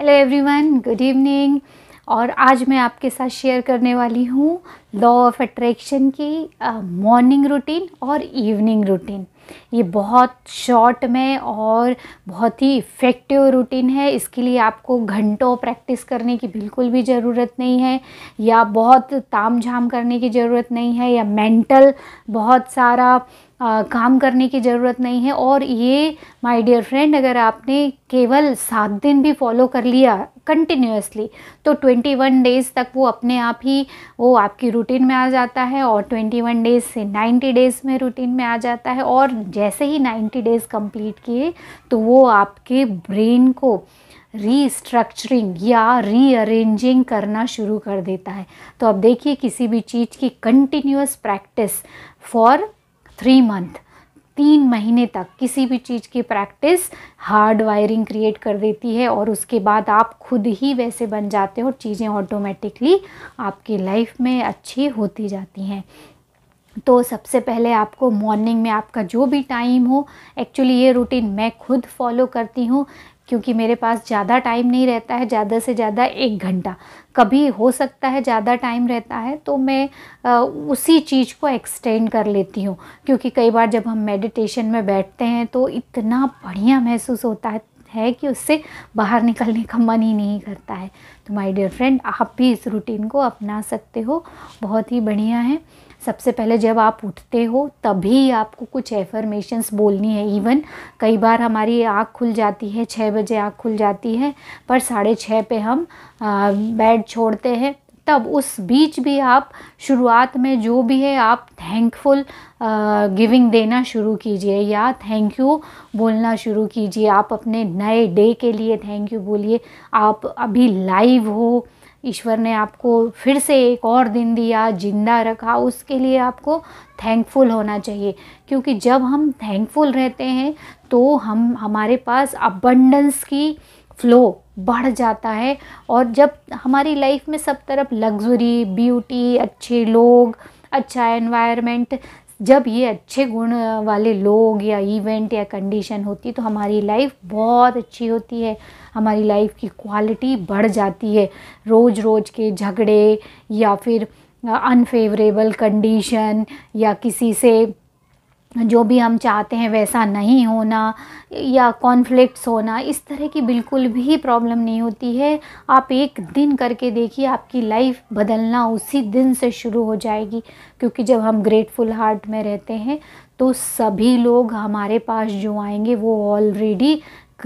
hello everyone good evening और आज मैं आपके साथ शेयर करने वाली हूँ लॉ ऑफ अट्रैक्शन की मॉर्निंग uh, रूटीन और इवनिंग रूटीन ये बहुत शॉर्ट में और बहुत ही इफ़ेक्टिव रूटीन है इसके लिए आपको घंटों प्रैक्टिस करने की बिल्कुल भी ज़रूरत नहीं है या बहुत ताम झाम करने की ज़रूरत नहीं है या मेंटल बहुत सारा आ, काम करने की ज़रूरत नहीं है और ये माय डियर फ्रेंड अगर आपने केवल सात दिन भी फॉलो कर लिया कंटिन्यूसली तो 21 डेज़ तक वो अपने आप ही वो आपकी रूटीन में आ जाता है और 21 डेज़ से 90 डेज़ में रूटीन में आ जाता है और जैसे ही 90 डेज़ कंप्लीट किए तो वो आपके ब्रेन को रीस्ट्रक्चरिंग या रीअरेंजिंग करना शुरू कर देता है तो अब देखिए किसी भी चीज़ की continuous practice for three month तीन महीने तक किसी भी चीज़ की प्रैक्टिस हार्ड वायरिंग क्रिएट कर देती है और उसके बाद आप खुद ही वैसे बन जाते हो चीज़ें ऑटोमेटिकली आपकी लाइफ में अच्छी होती जाती हैं तो सबसे पहले आपको मॉर्निंग में आपका जो भी टाइम हो एक्चुअली ये रूटीन मैं खुद फॉलो करती हूँ क्योंकि मेरे पास ज़्यादा टाइम नहीं रहता है ज़्यादा से ज़्यादा एक घंटा कभी हो सकता है ज़्यादा टाइम रहता है तो मैं आ, उसी चीज़ को एक्सटेंड कर लेती हूँ क्योंकि कई बार जब हम मेडिटेशन में बैठते हैं तो इतना बढ़िया महसूस होता है है कि उससे बाहर निकलने का मन ही नहीं करता है तो माय डियर फ्रेंड आप भी इस रूटीन को अपना सकते हो बहुत ही बढ़िया है सबसे पहले जब आप उठते हो तभी आपको कुछ एफर्मेशंस बोलनी है इवन कई बार हमारी आँख खुल जाती है छः बजे आँख खुल जाती है पर साढ़े छः पे हम बेड छोड़ते हैं तब उस बीच भी आप शुरुआत में जो भी है आप थैंकफुल गिविंग देना शुरू कीजिए या थैंक यू बोलना शुरू कीजिए आप अपने नए डे के लिए थैंक यू बोलिए आप अभी लाइव हो ईश्वर ने आपको फिर से एक और दिन दिया जिंदा रखा उसके लिए आपको थैंकफुल होना चाहिए क्योंकि जब हम थैंकफुल रहते हैं तो हम हमारे पास अबंडेंस की फ्लो बढ़ जाता है और जब हमारी लाइफ में सब तरफ लग्जरी ब्यूटी अच्छे लोग अच्छा एनवायरनमेंट जब ये अच्छे गुण वाले लोग या इवेंट या कंडीशन होती तो हमारी लाइफ बहुत अच्छी होती है हमारी लाइफ की क्वालिटी बढ़ जाती है रोज़ रोज़ के झगड़े या फिर अनफेवरेबल कंडीशन या किसी से जो भी हम चाहते हैं वैसा नहीं होना या कॉन्फ्लिक्ट्स होना इस तरह की बिल्कुल भी प्रॉब्लम नहीं होती है आप एक दिन करके देखिए आपकी लाइफ बदलना उसी दिन से शुरू हो जाएगी क्योंकि जब हम ग्रेटफुल हार्ट में रहते हैं तो सभी लोग हमारे पास जो आएंगे वो ऑलरेडी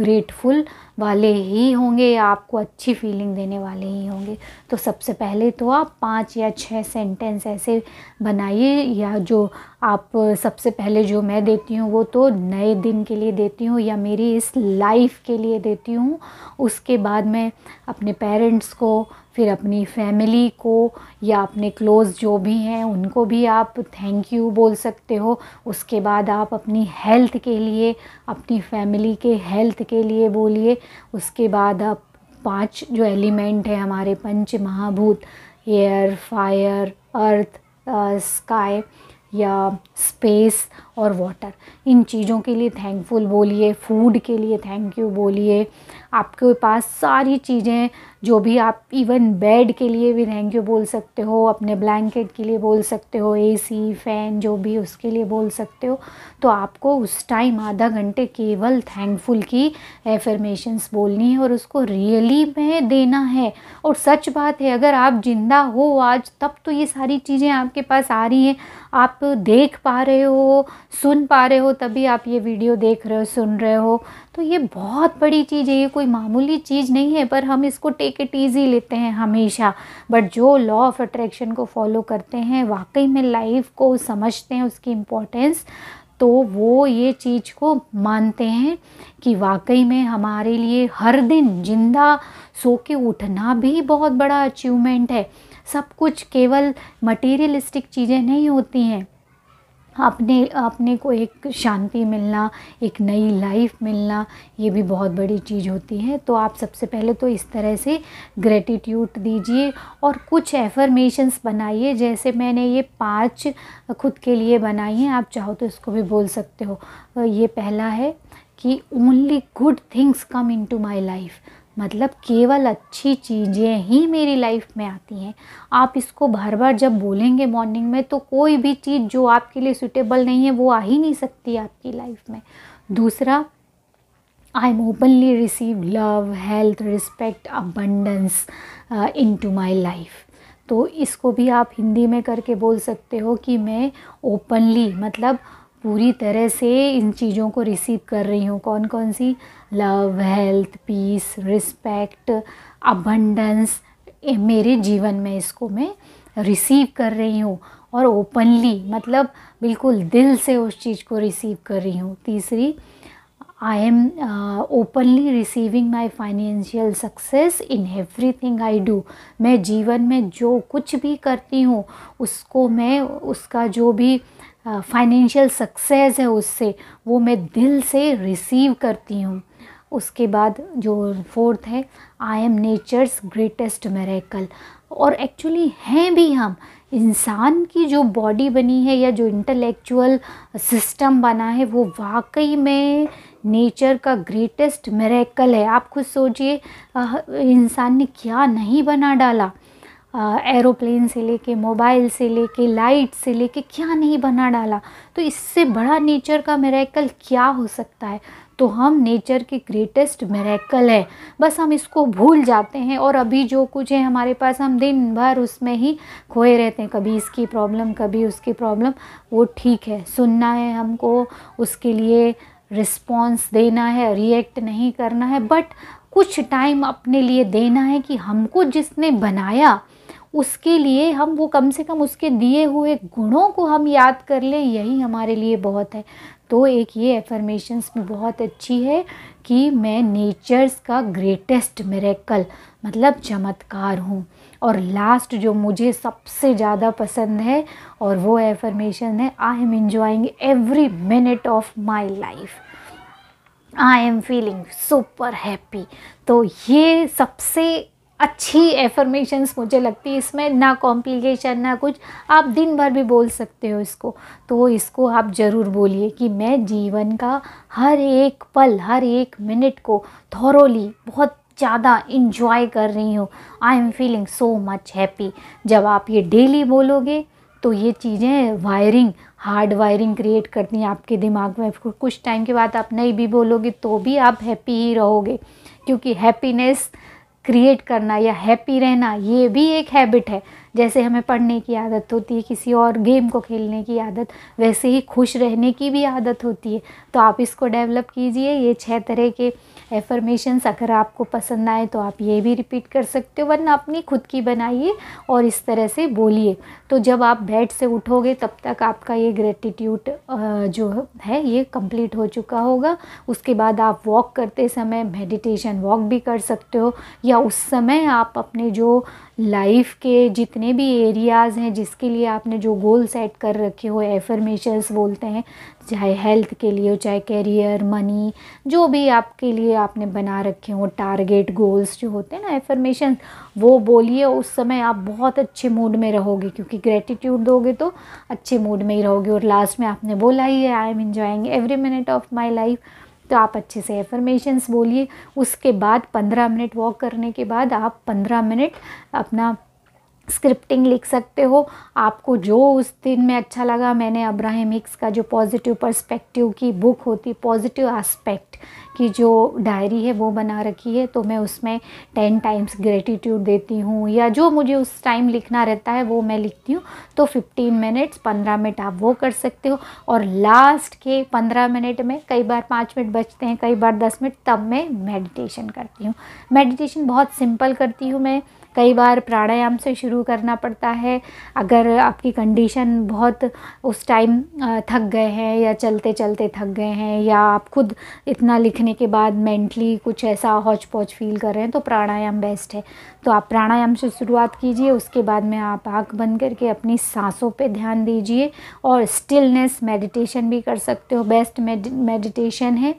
ग्रेटफुल वाले ही होंगे या आपको अच्छी फीलिंग देने वाले ही होंगे तो सबसे पहले तो आप पाँच या छः सेंटेंस ऐसे बनाइए या जो आप सबसे पहले जो मैं देती हूँ वो तो नए दिन के लिए देती हूँ या मेरी इस लाइफ के लिए देती हूँ उसके बाद मैं अपने पेरेंट्स को फिर अपनी फैमिली को या अपने क्लोज़ जो भी हैं उनको भी आप थैंक यू बोल सकते हो उसके बाद आप अपनी हेल्थ के लिए अपनी फैमिली के हेल्थ के लिए बोलिए उसके बाद अब पांच जो एलिमेंट है हमारे पंच महाभूत एयर फायर अर्थ स्काई या स्पेस और वाटर इन चीज़ों के लिए थैंकफुल बोलिए फूड के लिए थैंक यू बोलिए आपके पास सारी चीज़ें जो भी आप इवन बेड के लिए भी थैंक यू बोल सकते हो अपने ब्लैंकेट के लिए बोल सकते हो एसी फ़ैन जो भी उसके लिए बोल सकते हो तो आपको उस टाइम आधा घंटे केवल थैंकफुल की एफर्मेशंस बोलनी है और उसको रियली में देना है और सच बात है अगर आप ज़िंदा हो आज तब तो ये सारी चीज़ें आपके पास आ रही हैं आप देख पा रहे हो सुन पा रहे हो तभी आप ये वीडियो देख रहे हो सुन रहे हो तो ये बहुत बड़ी चीज़ है ये कोई मामूली चीज़ नहीं है पर हम इसको टेक इट ईजी लेते हैं हमेशा बट जो लॉ ऑफ अट्रैक्शन को फॉलो करते हैं वाकई में लाइफ को समझते हैं उसकी इम्पोर्टेंस तो वो ये चीज़ को मानते हैं कि वाकई में हमारे लिए हर दिन जिंदा सो के उठना भी बहुत बड़ा अचीवमेंट है सब कुछ केवल मटेरियलिस्टिक चीज़ें नहीं होती हैं अपने अपने को एक शांति मिलना एक नई लाइफ मिलना ये भी बहुत बड़ी चीज़ होती है तो आप सबसे पहले तो इस तरह से ग्रेटिट्यूड दीजिए और कुछ एफर्मेशंस बनाइए जैसे मैंने ये पांच खुद के लिए बनाई हैं आप चाहो तो इसको भी बोल सकते हो ये पहला है कि only good things come to my life मतलब केवल अच्छी चीज़ें ही मेरी लाइफ में आती हैं आप इसको बार बार जब बोलेंगे मॉर्निंग में तो कोई भी चीज़ जो आपके लिए सुटेबल नहीं है वो आ ही नहीं सकती आपकी लाइफ में दूसरा I am openly receive love health respect abundance into my life तो इसको भी आप हिंदी में करके बोल सकते हो कि मैं ओपनली मतलब पूरी तरह से इन चीज़ों को रिसीव कर रही हूँ कौन कौन सी love health peace respect abundance मेरे जीवन में इसको मैं रिसीव कर रही हूँ और ओपनली मतलब बिल्कुल दिल से उस चीज़ को रिसीव कर रही हूँ तीसरी I am openly receiving my financial success in everything I do मैं जीवन में जो कुछ भी करती हूँ उसको मैं उसका जो भी फाइनेंशियल सक्सेस है उससे वो मैं दिल से रिसीव करती हूँ उसके बाद जो फोर्थ है I am nature's greatest miracle और एक्चुअली हैं भी हम इंसान की जो बॉडी बनी है या जो इंटेलेक्चुअल सिस्टम बना है वो वाकई में नेचर का ग्रेटेस्ट मेरेकल है आप खुद सोचिए इंसान ने क्या नहीं बना डाला एरोप्लेन से लेके मोबाइल से लेके लाइट से लेके क्या नहीं बना डाला तो इससे बड़ा नेचर का मेरेकल क्या हो सकता है तो हम नेचर के ग्रेटेस्ट मेरेकल है बस हम इसको भूल जाते हैं और अभी जो कुछ है हमारे पास हम दिन भर उसमें ही खोए रहते हैं कभी इसकी प्रॉब्लम कभी उसकी प्रॉब्लम वो ठीक है सुनना है हमको उसके लिए रिस्पॉन्स देना है रिएक्ट नहीं करना है बट कुछ टाइम अपने लिए देना है कि हमको जिसने बनाया उसके लिए हम वो कम से कम उसके दिए हुए गुणों को हम याद कर लें यही हमारे लिए बहुत है तो एक ये एफर्मेशंस में बहुत अच्छी है कि मैं नेचर्स का ग्रेटेस्ट मेरेकल मतलब चमत्कार हूँ और लास्ट जो मुझे सबसे ज़्यादा पसंद है और वो एफर्मेशन है I am enjoying every minute of my life I am feeling super happy तो ये सबसे अच्छी एफर्मेशंस मुझे लगती है इसमें ना कॉम्प्लिकेशन ना कुछ आप दिन भर भी बोल सकते हो इसको तो इसको आप ज़रूर बोलिए कि मैं जीवन का हर एक पल हर एक मिनट को थॉरोली बहुत ज़्यादा इन्जॉय कर रही हूँ I am feeling so much happy जब आप ये डेली बोलोगे तो ये चीज़ें वायरिंग हार्ड वायरिंग क्रिएट करती हैं आपके दिमाग में कुछ टाइम के बाद आप नहीं भी बोलोगे तो भी आप हैप्पी ही रहोगे क्योंकि हैप्पीनेस क्रिएट करना या हैप्पी रहना ये भी एक हैबिट है जैसे हमें पढ़ने की आदत होती है किसी और गेम को खेलने की आदत वैसे ही खुश रहने की भी आदत होती है तो आप इसको डेवलप कीजिए ये छः तरह के एफर्मेशंस अगर आपको पसंद आए तो आप ये भी रिपीट कर सकते हो वरना अपनी खुद की बनाइए और इस तरह से बोलिए तो जब आप बेड से उठोगे तब तक आपका ये ग्रेटिट्यूड जो है ये कंप्लीट हो चुका होगा उसके बाद आप वॉक करते समय मेडिटेशन वॉक भी कर सकते हो या उस समय आप अपने जो लाइफ के जितने भी एरियाज़ हैं जिसके लिए आपने जो गोल सेट कर रखे हो एफर्मेशंस बोलते हैं चाहे हेल्थ के लिए हो चाहे करियर मनी जो भी आपके लिए आपने बना रखे हो टारगेट गोल्स जो होते हैं ना एफर्मेशन वो बोलिए उस समय आप बहुत अच्छे मूड में रहोगे क्योंकि ग्रेटिट्यूड दोगे तो अच्छे मूड में ही रहोगे और लास्ट में आपने बोला ही है I am enjoying every minute of my life तो आप अच्छे से एफर्मेशंस बोलिए उसके बाद पंद्रह मिनट वॉक करने के बाद आप पंद्रह मिनट अपना स्क्रिप्टिंग लिख सकते हो आपको जो उस दिन में अच्छा लगा मैंने अब्राहम हिक्स का जो पॉजिटिव पर्सपेक्टिव की बुक होती पॉजिटिव एस्पेक्ट की जो डायरी है वो बना रखी है तो मैं उसमें टेन टाइम्स ग्रेटिट्यूड देती हूँ या जो मुझे उस टाइम लिखना रहता है वो मैं लिखती हूँ तो फिफ्टीन मिनट्स पंद्रह मिनट आप वो कर सकते हो और लास्ट के पंद्रह मिनट में कई बार पाँच मिनट बचते हैं कई बार दस मिनट तब मैं मेडिटेशन करती हूँ मेडिटेशन बहुत सिंपल करती हूँ मैं कई बार प्राणायाम से शुरू करना पड़ता है अगर आपकी कंडीशन बहुत उस टाइम थक गए हैं या चलते चलते थक गए हैं या आप खुद इतना लिखने के बाद मेंटली कुछ ऐसा हौच पौच फील कर रहे हैं तो प्राणायाम बेस्ट है तो आप प्राणायाम से शुरुआत कीजिए उसके बाद में आप आँख बंद करके अपनी सांसों पे ध्यान दीजिए और स्टिलनेस मेडिटेशन भी कर सकते हो बेस्ट मेडिटेशन है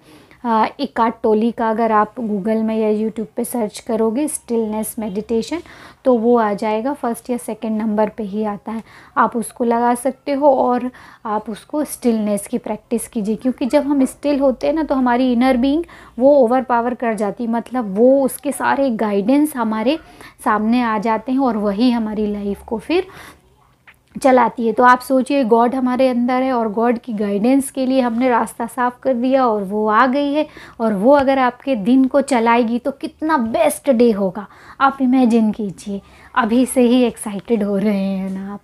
इका टोली का अगर आप गूगल में या यूट्यूब पे सर्च करोगे स्टिलनेस मेडिटेशन तो वो आ जाएगा फर्स्ट या सेकंड नंबर पे ही आता है आप उसको लगा सकते हो और आप उसको स्टिलनेस की प्रैक्टिस कीजिए क्योंकि जब हम स्टिल होते हैं ना तो हमारी इनर बींग वो ओवर पावर कर जाती मतलब वो उसके सारे गाइडेंस हमारे सामने आ जाते हैं और वही हमारी लाइफ को फिर चलाती है तो आप सोचिए गॉड हमारे अंदर है और गॉड की गाइडेंस के लिए हमने रास्ता साफ कर दिया और वो आ गई है और वो अगर आपके दिन को चलाएगी तो कितना बेस्ट डे होगा आप इमेजिन कीजिए अभी से ही एक्साइटेड हो रहे हैं ना आप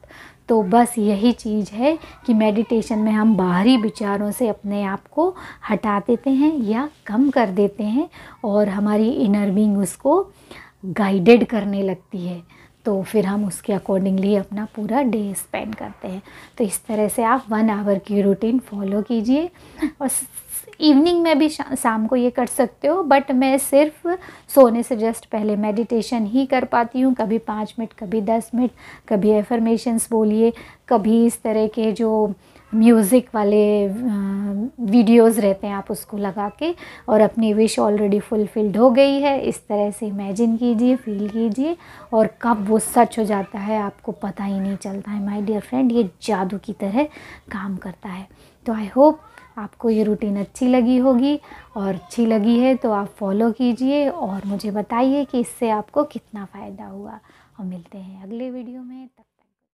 तो बस यही चीज़ है कि मेडिटेशन में हम बाहरी विचारों से अपने आप को हटा देते हैं या कम कर देते हैं और हमारी इनर बींग उसको गाइडेड करने लगती है तो फिर हम उसके अकॉर्डिंगली अपना पूरा डे स्पेंड करते हैं तो इस तरह से आप वन आवर की रूटीन फॉलो कीजिए और इवनिंग में भी शाम को ये कर सकते हो बट मैं सिर्फ सोने से जस्ट पहले मेडिटेशन ही कर पाती हूँ कभी पाँच मिनट कभी दस मिनट कभी एफर्मेशंस बोलिए कभी इस तरह के जो म्यूज़िक वाले वीडियोस रहते हैं आप उसको लगा के और अपनी विश ऑलरेडी फुलफ़िल्ड हो गई है इस तरह से इमेजिन कीजिए फील कीजिए और कब वो सच हो जाता है आपको पता ही नहीं चलता है माय डियर फ्रेंड ये जादू की तरह काम करता है तो आई होप आपको ये रूटीन अच्छी लगी होगी और अच्छी लगी है तो आप फॉलो कीजिए और मुझे बताइए कि इससे आपको कितना फ़ायदा हुआ और मिलते हैं अगले वीडियो में तक